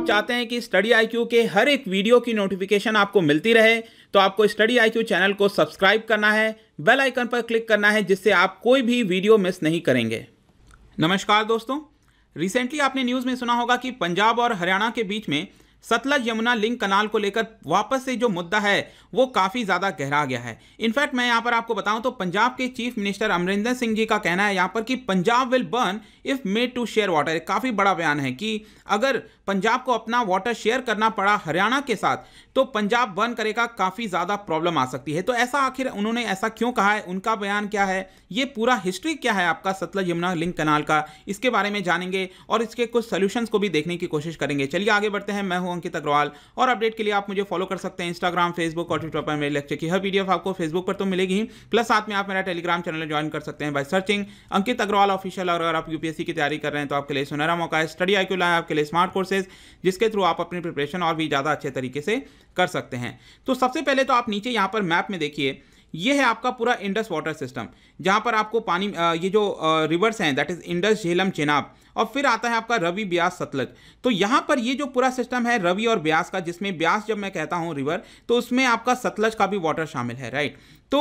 आप चाहते हैं कि स्टडी आईक्यू के हर एक वीडियो की नोटिफिकेशन आपको मिलती रहे तो आपको स्टडी आईक्यू चैनल को सब्सक्राइब करना है बेल आइकन पर क्लिक करना है जिससे आप कोई भी वीडियो मिस नहीं करेंगे नमस्कार दोस्तों रिसेंटली आपने न्यूज़ में सुना होगा कि पंजाब और हरियाणा के बीच में सतलज यमुना लिंक कनाल को लेकर वापस से जो मुद्दा है वो काफ़ी ज़्यादा गहरा गया है इनफैक्ट मैं यहाँ पर आपको बताऊँ तो पंजाब के चीफ मिनिस्टर अमरिंदर सिंह जी का कहना है यहाँ पर कि Punjab will burn if made to share water काफ़ी बड़ा बयान है कि अगर पंजाब को अपना वाटर शेयर करना पड़ा हरियाणा के साथ तो पंजाब बर्न करेगा काफ़ी ज़्यादा प्रॉब्लम आ सकती है तो ऐसा आखिर उन्होंने ऐसा क्यों कहा है उनका बयान क्या है ये पूरा हिस्ट्री क्या है आपका सतलज यमुना लिंक कनाल का इसके बारे में जानेंगे और इसके कुछ सोल्यूशंस को भी देखने की कोशिश करेंगे चलिए आगे बढ़ते हैं मैं हूँ अंकित अग्रवाल और अपडेट के लिए आप मुझे फॉलो कर सकते हैं इंस्टाग्राम फेसबुक और ट्विटर पर मेरे लेक्चर की हर वीडियो आपको फेसबुक पर तो मिलेगी ही प्लस साथ में आप मेरा टेलीग्राम चैनल ज्वाइन कर सकते हैं by searching Ankit Agarwal official और अगर आप यूपीएससी की तैयारी कर रहे हैं तो आपके लिए सुनहरा मौका है स्टडी आई लाए आपके लिए स्मार्ट कोर्सेज जिसके थ्रू आप अपनी प्रिपरेशन और भी ज़्यादा अच्छे तरीके से कर सकते हैं तो सबसे पहले तो आप नीचे यहाँ पर मैप में देखिए ये है आपका पूरा इंडस वाटर सिस्टम जहाँ पर आपको पानी ये जो रिवर्स हैं that is Indus Jhelum Chenab और फिर आता है आपका रवि ब्यास सतलज तो यहाँ पर ये जो पूरा सिस्टम है रवि और ब्यास का जिसमें ब्यास जब मैं कहता हूँ रिवर तो उसमें आपका सतलज का भी वाटर शामिल है राइट तो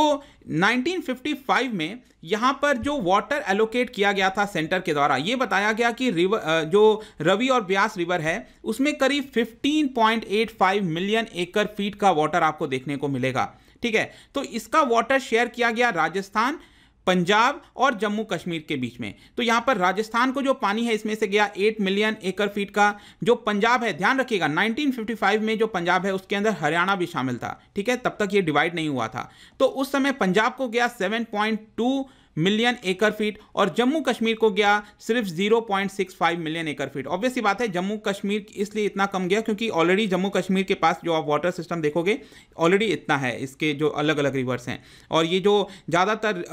1955 में यहाँ पर जो वाटर एलोकेट किया गया था सेंटर के द्वारा ये बताया गया कि रिवर जो रवि और ब्यास रिवर है उसमें करीब 15.85 मिलियन एकड़ फीट का वाटर आपको देखने को मिलेगा ठीक है तो इसका वाटर शेयर किया गया राजस्थान पंजाब और जम्मू कश्मीर के बीच में तो यहां पर राजस्थान को जो पानी है इसमें से गया 8 मिलियन एकड़ फीट का जो पंजाब है ध्यान रखिएगा 1955 में जो पंजाब है उसके अंदर हरियाणा भी शामिल था ठीक है तब तक ये डिवाइड नहीं हुआ था तो उस समय पंजाब को गया 7.2 मिलियन एकड़ फीट और जम्मू कश्मीर को गया सिर्फ 0.65 मिलियन एकड़ फीट ही बात है जम्मू कश्मीर इसलिए इतना कम गया क्योंकि ऑलरेडी जम्मू कश्मीर के पास जो आप वाटर सिस्टम देखोगे ऑलरेडी इतना है इसके जो अलग अलग रिवर्स हैं और ये जो ज़्यादातर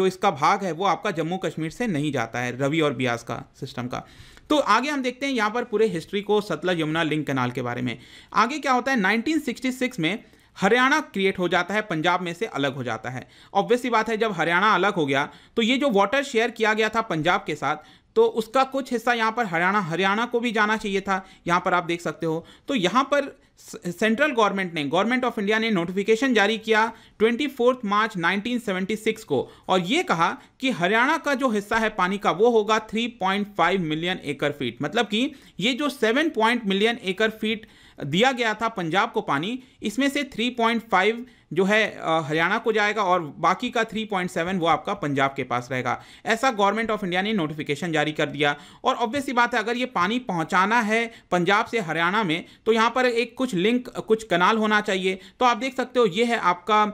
जो इसका भाग है वो आपका जम्मू कश्मीर से नहीं जाता है रवि और ब्यास का सिस्टम का तो आगे हम देखते हैं यहाँ पर पूरे हिस्ट्री को सतलज यमुना लिंक कनाल के बारे में आगे क्या होता है 1966 में हरियाणा क्रिएट हो जाता है पंजाब में से अलग हो जाता है ऑब्वियसली बात है जब हरियाणा अलग हो गया तो ये जो वाटर शेयर किया गया था पंजाब के साथ तो उसका कुछ हिस्सा यहाँ पर हरियाणा हरियाणा को भी जाना चाहिए था यहाँ पर आप देख सकते हो तो यहाँ पर सेंट्रल गवर्नमेंट ने गवर्नमेंट ऑफ इंडिया ने नोटिफिकेशन जारी किया ट्वेंटी मार्च 1976 को और ये कहा कि हरियाणा का जो हिस्सा है पानी का वो होगा 3.5 मिलियन एकड़ फीट मतलब कि ये जो 7. मिलियन एकड़ फीट दिया गया था पंजाब को पानी इसमें से 3.5 जो है हरियाणा को जाएगा और बाकी का 3.7 वो आपका पंजाब के पास रहेगा ऐसा गवर्नमेंट ऑफ इंडिया ने नोटिफिकेशन जारी कर दिया और ऑब्वियस बात है अगर ये पानी पहुंचाना है पंजाब से हरियाणा में तो यहाँ पर एक कुछ लिंक कुछ कनाल होना चाहिए तो आप देख सकते हो ये है आपका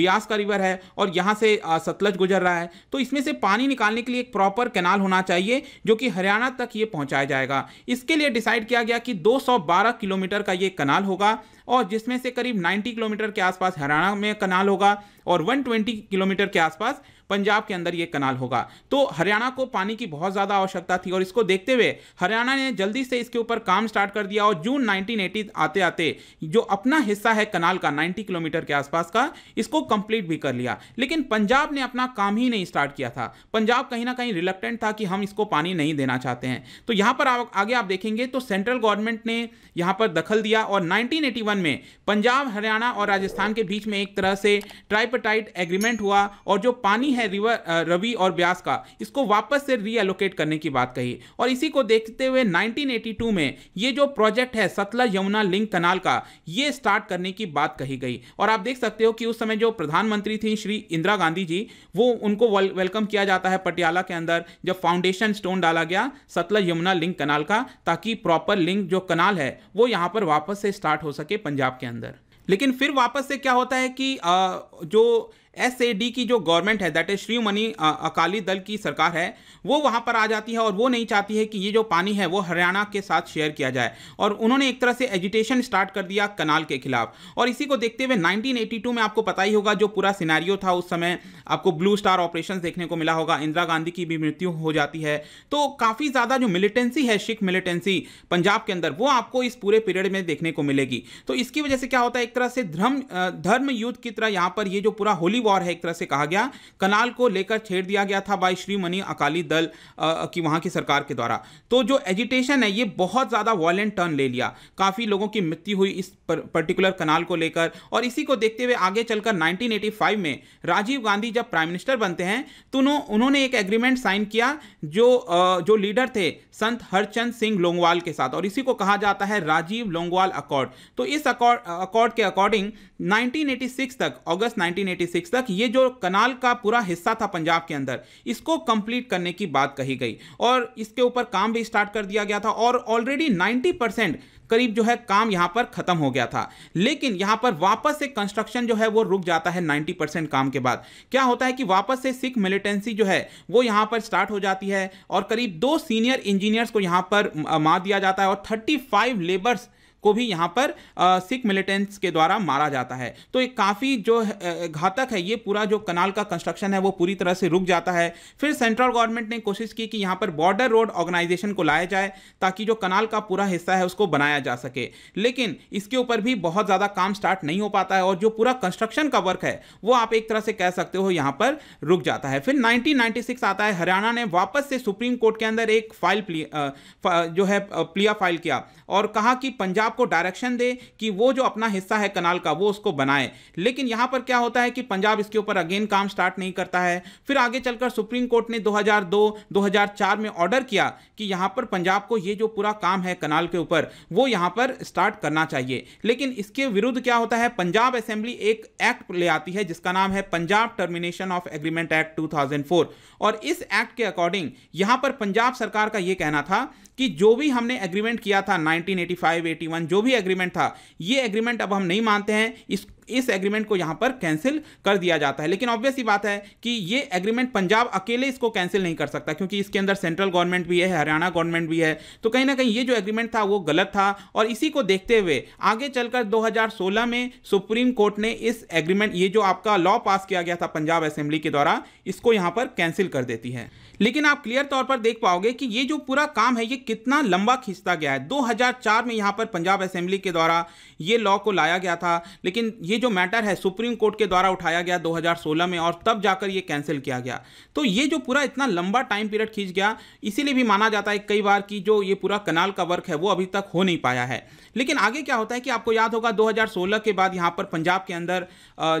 ब्यास का रिवर है और यहाँ से सतलज गुजर रहा है तो इसमें से पानी निकालने के लिए एक प्रॉपर कैनाल होना चाहिए जो कि हरियाणा तक ये पहुँचाया जाएगा इसके लिए डिसाइड किया गया कि दो किलोमीटर का ये कनाल होगा और जिसमें से करीब 90 किलोमीटर के आसपास हरियाणा में कनाल होगा और 120 किलोमीटर के आसपास पंजाब के अंदर यह कनाल होगा तो हरियाणा को पानी की बहुत ज़्यादा आवश्यकता थी और इसको देखते हुए हरियाणा ने जल्दी से इसके ऊपर काम स्टार्ट कर दिया और जून 1980 आते आते जो अपना हिस्सा है कनाल का 90 किलोमीटर के आसपास का इसको कंप्लीट भी कर लिया लेकिन पंजाब ने अपना काम ही नहीं स्टार्ट किया था पंजाब कहीं ना कहीं रिलेक्टेंट था कि हम इसको पानी नहीं देना चाहते हैं तो यहां पर आगे आप देखेंगे तो सेंट्रल गवर्नमेंट ने यहां पर दखल दिया और 1981 में पंजाब हरियाणा और राजस्थान के बीच में एक तरह से ट्राइप एपेटाइट एग्रीमेंट हुआ और जो पानी है रिवर रवि और ब्यास का इसको वापस से रीएलोकेट करने की बात कही और इसी को देखते हुए 1982 में ये जो प्रोजेक्ट है सतलज यमुना लिंक कनाल का ये स्टार्ट करने की बात कही गई और आप देख सकते हो कि उस समय जो प्रधानमंत्री थी श्री इंदिरा गांधी जी वो उनको वेलकम किया जाता है पटियाला के अंदर जब फाउंडेशन स्टोन डाला गया सतलज यमुना लिंक कनाल का ताकि प्रॉपर लिंक जो कनाल है वो यहाँ पर वापस से स्टार्ट हो सके पंजाब के अंदर लेकिन फिर वापस से क्या होता है कि आ, जो एस की जो गवर्नमेंट है दैट इज श्रीमणि अकाली दल की सरकार है वो वहाँ पर आ जाती है और वो नहीं चाहती है कि ये जो पानी है वो हरियाणा के साथ शेयर किया जाए और उन्होंने एक तरह से एजुटेशन स्टार्ट कर दिया कनाल के खिलाफ और इसी को देखते हुए 1982 में आपको पता ही होगा जो पूरा सिनारियो था उस समय आपको ब्लू स्टार ऑपरेशन देखने को मिला होगा इंदिरा गांधी की भी मृत्यु हो जाती है तो काफ़ी ज़्यादा जो मिलिटेंसी है सिख मिलिटेंसी पंजाब के अंदर वो आपको इस पूरे पीरियड में देखने को मिलेगी तो इसकी वजह से क्या होता है एक तरह से धर्म uh, धर्म युद्ध की तरह यहाँ पर ये जो पूरा होली वॉर है एक तरह से कहा गया कनाल को लेकर छेड़ दिया गया था बाई श्री मनी अकाली दल की वहां की सरकार के द्वारा तो जो एजिटेशन है ये बहुत ज़्यादा वॉयलेंट टर्न ले लिया काफ़ी लोगों की मृत्यु हुई इस पर्टिकुलर कनाल को लेकर और इसी को देखते हुए आगे चलकर 1985 में राजीव गांधी जब प्राइम मिनिस्टर बनते हैं तो उन्होंने एक एग्रीमेंट साइन किया जो जो लीडर थे संत हरचंद सिंह लोंगवाल के साथ और इसी को कहा जाता है राजीव लोंगवाल अकॉर्ड तो इस अकॉर्ड के अकॉर्डिंग 1986 तक अगस्त 1986 तक तक ये जो कनाल का पूरा हिस्सा था पंजाब के अंदर इसको कंप्लीट करने की बात कही गई और इसके ऊपर काम भी स्टार्ट कर दिया गया था और ऑलरेडी 90 परसेंट करीब जो है काम यहाँ पर ख़त्म हो गया था लेकिन यहाँ पर वापस से कंस्ट्रक्शन जो है वो रुक जाता है 90 परसेंट काम के बाद क्या होता है कि वापस से सिख मिलिटेंसी जो है वो यहाँ पर स्टार्ट हो जाती है और करीब दो सीनियर इंजीनियर्स को यहाँ पर मार दिया जाता है और 35 लेबर्स को भी यहाँ पर सिख मिलिटेंट्स के द्वारा मारा जाता है तो ये काफ़ी जो घातक है ये पूरा जो कनाल का कंस्ट्रक्शन है वो पूरी तरह से रुक जाता है फिर सेंट्रल गवर्नमेंट ने कोशिश की कि यहाँ पर बॉर्डर रोड ऑर्गेनाइजेशन को लाया जाए ताकि जो कनाल का पूरा हिस्सा है उसको बनाया जा सके लेकिन इसके ऊपर भी बहुत ज़्यादा काम स्टार्ट नहीं हो पाता है और जो पूरा कंस्ट्रक्शन का वर्क है वो आप एक तरह से कह सकते हो यहाँ पर रुक जाता है फिर नाइनटीन आता है हरियाणा ने वापस से सुप्रीम कोर्ट के अंदर एक फाइल प्लिया जो है प्लिया फाइल किया और कहा कि पंजाब को डायरेक्शन दे कि वो जो अपना हिस्सा है कनाल का वो उसको बनाए लेकिन यहाँ पर क्या होता है कि पंजाब इसके ऊपर अगेन काम स्टार्ट नहीं करता है फिर आगे चलकर सुप्रीम कोर्ट ने 2002 2004 में ऑर्डर किया कि यहाँ पर पंजाब को ये जो पूरा काम है कनाल के ऊपर वो यहाँ पर स्टार्ट करना चाहिए लेकिन इसके विरुद्ध क्या होता है पंजाब असेंबली एक एक्ट ले आती है जिसका नाम है Punjab termination of agreement act 2004 और इस एक्ट के अकॉर्डिंग यहाँ पर पंजाब सरकार का ये कहना था कि जो भी हमने एग्रीमेंट किया था 1985, 81 जो भी एग्रीमेंट था ये एग्रीमेंट अब हम नहीं मानते हैं इस इस एग्रीमेंट को यहां पर कैंसिल कर दिया जाता है लेकिन ऑब्वियस ही बात है कि ये एग्रीमेंट पंजाब अकेले इसको कैंसिल नहीं कर सकता क्योंकि इसके अंदर सेंट्रल गवर्नमेंट भी है हरियाणा गवर्नमेंट भी है तो कहीं ना कहीं ये जो एग्रीमेंट था वो गलत था और इसी को देखते हुए आगे चलकर 2016 में सुप्रीम कोर्ट ने इस एग्रीमेंट ये जो आपका लॉ पास किया गया था पंजाब असेंबली के द्वारा इसको यहां पर कैंसिल कर देती है लेकिन आप क्लियर तौर पर देख पाओगे कि ये जो पूरा काम है ये कितना लंबा खींचता गया है 2004 में यहाँ पर पंजाब असेंबली के द्वारा ये लॉ को लाया गया था लेकिन ये ये जो मैटर है सुप्रीम कोर्ट के द्वारा उठाया गया 2016 में और तब जाकर ये कैंसिल किया गया तो ये जो पूरा इतना लंबा टाइम पीरियड खींच गया इसीलिए भी माना जाता है कई बार कि जो ये पूरा कनाल का वर्क है वो अभी तक हो नहीं पाया है लेकिन आगे क्या होता है कि आपको याद होगा 2016 के बाद यहाँ पर पंजाब के अंदर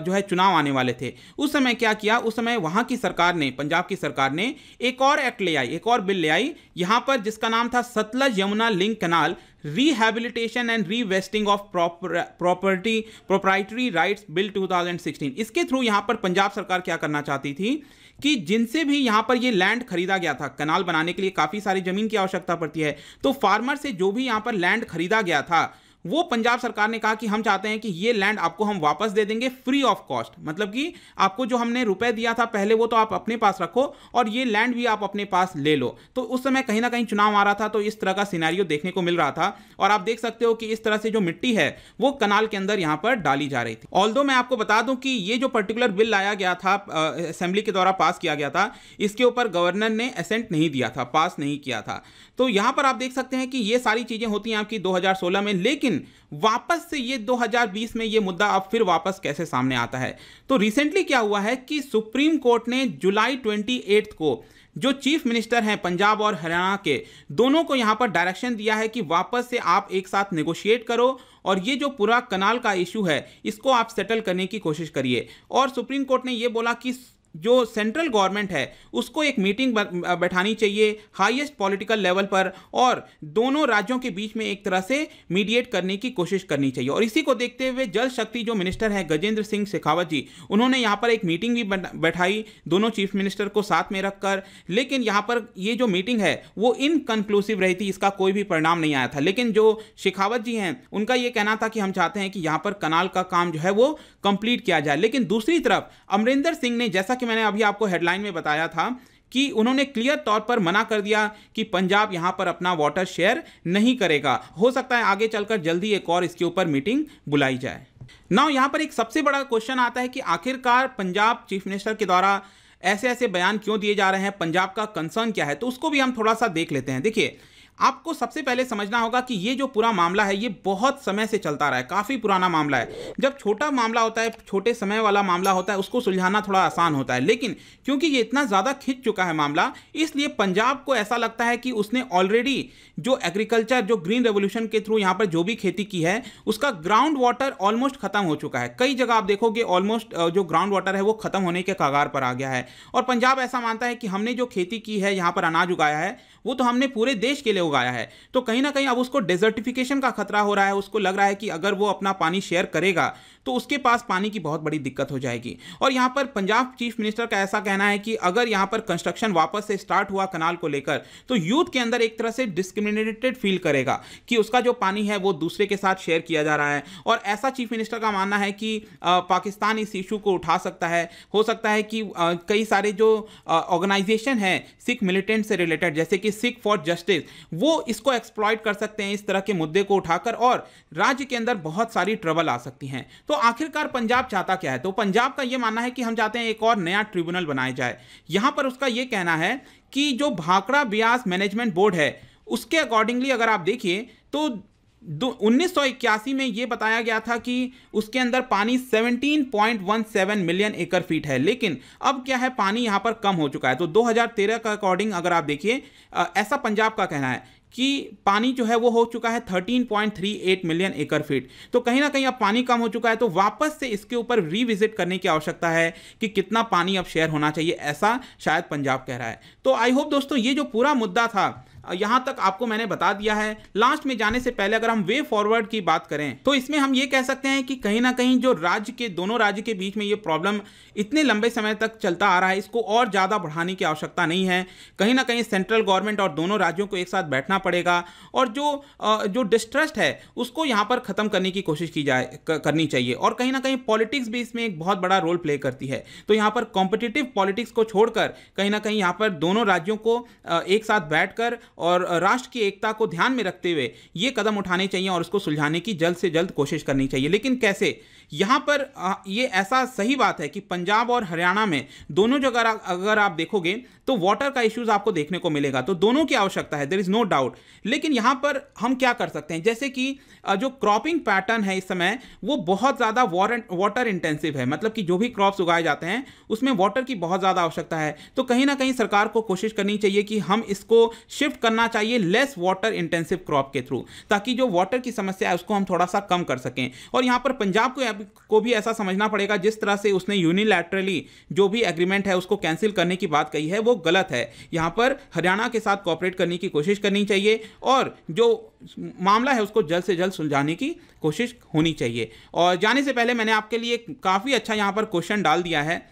जो है चुनाव आने वाले थे उस समय क्या किया उस समय वहाँ की सरकार ने पंजाब की सरकार ने एक और एक्ट ले आई एक और बिल ले आई यहाँ पर जिसका नाम था Sutlej Yamuna link canal rehabilitation and revesting of property proprietary rights bill 2016 इसके थ्रू यहां पर पंजाब सरकार क्या करना चाहती थी कि जिनसे भी यहां पर ये लैंड खरीदा गया था कनाल बनाने के लिए काफ़ी सारी जमीन की आवश्यकता पड़ती है तो फार्मर से जो भी यहां पर लैंड खरीदा गया था वो पंजाब सरकार ने कहा कि हम चाहते हैं कि ये लैंड आपको हम वापस दे देंगे फ्री ऑफ कॉस्ट मतलब कि आपको जो हमने रुपए दिया था पहले वो तो आप अपने पास रखो और ये लैंड भी आप अपने पास ले लो तो उस समय कहीं ना कहीं चुनाव आ रहा था तो इस तरह का सिनारियो देखने को मिल रहा था और आप देख सकते हो कि इस तरह से जो मिट्टी है वो कनाल के अंदर यहाँ पर डाली जा रही थी ऑल मैं आपको बता दूं कि ये जो पर्टिकुलर बिल लाया गया था असेंबली के द्वारा पास किया गया था इसके ऊपर गवर्नर ने असेंट नहीं दिया था पास नहीं किया था तो यहाँ पर आप देख सकते हैं कि ये सारी चीज़ें होती हैं आपकी दो में लेकिन वापस से ये 2020 में ये मुद्दा अब फिर वापस कैसे सामने आता है तो रिसेंटली क्या हुआ है कि सुप्रीम कोर्ट ने जुलाई ट्वेंटी को जो चीफ मिनिस्टर हैं पंजाब और हरियाणा के दोनों को यहाँ पर डायरेक्शन दिया है कि वापस से आप एक साथ नेगोशिएट करो और ये जो पूरा कनाल का इशू है इसको आप सेटल करने की कोशिश करिए और सुप्रीम कोर्ट ने ये बोला कि जो सेंट्रल गवर्नमेंट है उसको एक मीटिंग बैठानी चाहिए हाईएस्ट पॉलिटिकल लेवल पर और दोनों राज्यों के बीच में एक तरह से मीडिएट करने की कोशिश करनी चाहिए और इसी को देखते हुए जल शक्ति जो मिनिस्टर है गजेंद्र सिंह शेखावत जी उन्होंने यहाँ पर एक मीटिंग भी बैठाई दोनों चीफ मिनिस्टर को साथ में रखकर लेकिन यहाँ पर ये जो मीटिंग है वो इनकन्क्लूसिव रही थी इसका कोई भी परिणाम नहीं आया था लेकिन जो शेखावत जी हैं उनका ये कहना था कि हम चाहते हैं कि यहाँ पर कनाल का काम जो है वो कंप्लीट किया जाए लेकिन दूसरी तरफ अमरिंदर सिंह ने जैसा कि मैंने अभी आपको हेडलाइन में बताया था कि उन्होंने क्लियर तौर पर मना कर दिया कि पंजाब यहां पर अपना वाटर शेयर नहीं करेगा हो सकता है आगे चलकर जल्दी एक और इसके ऊपर मीटिंग बुलाई जाए नाउ यहां पर एक सबसे बड़ा क्वेश्चन आता है कि आखिरकार पंजाब चीफ मिनिस्टर के द्वारा ऐसे ऐसे बयान क्यों दिए जा रहे हैं पंजाब का कंसर्न क्या है तो उसको भी हम थोड़ा सा देख लेते हैं देखिए आपको सबसे पहले समझना होगा कि ये जो पूरा मामला है ये बहुत समय से चलता रहा है काफ़ी पुराना मामला है जब छोटा मामला होता है छोटे समय वाला मामला होता है उसको सुलझाना थोड़ा आसान होता है लेकिन क्योंकि ये इतना ज़्यादा खिंच चुका है मामला इसलिए पंजाब को ऐसा लगता है कि उसने ऑलरेडी जो एग्रीकल्चर जो ग्रीन रेवोल्यूशन के थ्रू यहाँ पर जो भी खेती की है उसका ग्राउंड वाटर ऑलमोस्ट खत्म हो चुका है कई जगह आप देखोगे ऑलमोस्ट जो ग्राउंड वाटर है वो खत्म होने के कगार पर आ गया है और पंजाब ऐसा मानता है कि हमने जो खेती की है यहाँ पर अनाज उगाया है वो तो हमने पूरे देश के लिए उगाया है तो कहीं ना कहीं अब उसको डेजर्टिफिकेशन का खतरा हो रहा है उसको लग रहा है कि अगर वो अपना पानी शेयर करेगा तो उसके पास पानी की बहुत बड़ी दिक्कत हो जाएगी और यहाँ पर पंजाब चीफ मिनिस्टर का ऐसा कहना है कि अगर यहाँ पर कंस्ट्रक्शन वापस से स्टार्ट हुआ कनाल को लेकर तो यूथ के अंदर एक तरह से डिस्क्रिमिनेटेड फील करेगा कि उसका जो पानी है वो दूसरे के साथ शेयर किया जा रहा है और ऐसा चीफ मिनिस्टर का मानना है कि पाकिस्तान इस इशू को उठा सकता है हो सकता है कि कई सारे जो ऑर्गेनाइजेशन है सिख मिलिटेंट से रिलेटेड जैसे कि सिख फॉर जस्टिस वो इसको एक्सप्लॉयट कर सकते हैं इस तरह के मुद्दे को उठाकर और राज्य के अंदर बहुत सारी ट्रबल आ सकती हैं तो आखिरकार पंजाब चाहता क्या है तो पंजाब का यह मानना है कि हम चाहते हैं एक और नया ट्रिब्यूनल बनाया जाए यहां पर उसका यह कहना है कि जो भाकड़ा ब्यास मैनेजमेंट बोर्ड है उसके अकॉर्डिंगली अगर आप देखिए तो उन्नीस में यह बताया गया था कि उसके अंदर पानी 17.17 मिलियन एकर फीट है लेकिन अब क्या है पानी यहां पर कम हो चुका है तो 2013 का अकॉर्डिंग अगर आप देखिए ऐसा पंजाब का कहना है कि पानी जो है वो हो चुका है 13.38 मिलियन एकर फीट तो कहीं ना कहीं अब पानी कम हो चुका है तो वापस से इसके ऊपर रिविजिट करने की आवश्यकता है कि कितना पानी अब शेयर होना चाहिए ऐसा शायद पंजाब कह रहा है तो आई होप दोस्तों ये जो पूरा मुद्दा था यहाँ तक आपको मैंने बता दिया है लास्ट में जाने से पहले अगर हम वे फॉरवर्ड की बात करें तो इसमें हम ये कह सकते हैं कि कहीं ना कहीं जो राज्य के दोनों राज्य के बीच में ये प्रॉब्लम इतने लंबे समय तक चलता आ रहा है इसको और ज़्यादा बढ़ाने की आवश्यकता नहीं है कहीं ना कहीं सेंट्रल गवर्नमेंट और दोनों राज्यों को एक साथ बैठना पड़ेगा और जो जो डिस्ट्रस्ट है उसको यहाँ पर ख़त्म करने की कोशिश की जाए करनी चाहिए और कहीं ना कहीं पॉलिटिक्स भी इसमें एक बहुत बड़ा रोल प्ले करती है तो यहाँ पर कॉम्पिटिटिव पॉलिटिक्स को छोड़कर कहीं ना कहीं यहाँ पर दोनों राज्यों को एक साथ बैठकर और राष्ट्र की एकता को ध्यान में रखते हुए ये कदम उठाने चाहिए और उसको सुलझाने की जल्द से जल्द कोशिश करनी चाहिए लेकिन कैसे यहाँ पर ये ऐसा सही बात है कि पंजाब और हरियाणा में दोनों जगह अगर आप देखोगे तो वाटर का इश्यूज आपको देखने को मिलेगा तो दोनों की आवश्यकता है देर इज़ नो डाउट लेकिन यहाँ पर हम क्या कर सकते हैं जैसे कि जो क्रॉपिंग पैटर्न है इस समय वो बहुत ज़्यादा वाटर इंटेंसिव है मतलब कि जो भी क्रॉप्स उगाए जाते हैं उसमें वाटर की बहुत ज़्यादा आवश्यकता है तो कहीं ना कहीं सरकार को कोशिश करनी चाहिए कि हम इसको शिफ्ट करना चाहिए लेस वाटर इंटेंसिव क्रॉप के थ्रू ताकि जो वाटर की समस्या है उसको हम थोड़ा सा कम कर सकें और यहाँ पर पंजाब को को भी ऐसा समझना पड़ेगा जिस तरह से उसने यूनिलैटरली जो भी एग्रीमेंट है उसको कैंसिल करने की बात कही है वो गलत है यहाँ पर हरियाणा के साथ कॉपरेट करने की कोशिश करनी चाहिए और जो मामला है उसको जल्द से जल्द सुलझाने की कोशिश होनी चाहिए और जाने से पहले मैंने आपके लिए काफ़ी अच्छा यहाँ पर क्वेश्चन डाल दिया है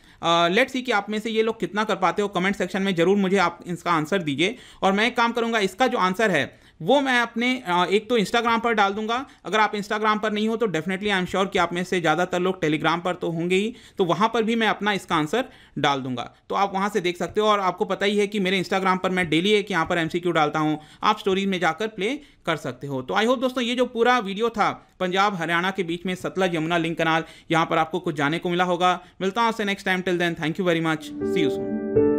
लेट सी कि आप में से ये लोग कितना कर पाते हो कमेंट सेक्शन में ज़रूर मुझे आप इसका आंसर दीजिए और मैं एक काम करूंगा इसका जो आंसर है वो मैं अपने एक तो इंस्टाग्राम पर डाल दूंगा अगर आप इंस्टाग्राम पर नहीं हो तो डेफिनेटली आई एम श्योर कि आप में से ज़्यादातर लोग टेलीग्राम पर तो होंगे ही तो वहाँ पर भी मैं अपना इसका आंसर डाल दूंगा तो आप वहाँ से देख सकते हो और आपको पता ही है कि मेरे इंस्टाग्राम पर मैं डेली एक यहाँ पर एम डालता हूँ आप स्टोरीज में जाकर प्ले कर सकते हो तो आई होप दोस्तों ये जो पूरा वीडियो था पंजाब हरियाणा के बीच में सतलज यमुना लिंक कनाल यहाँ पर आपको कुछ जाने को मिला होगा मिलता हूँ आपसे next time till then thank you very much see you so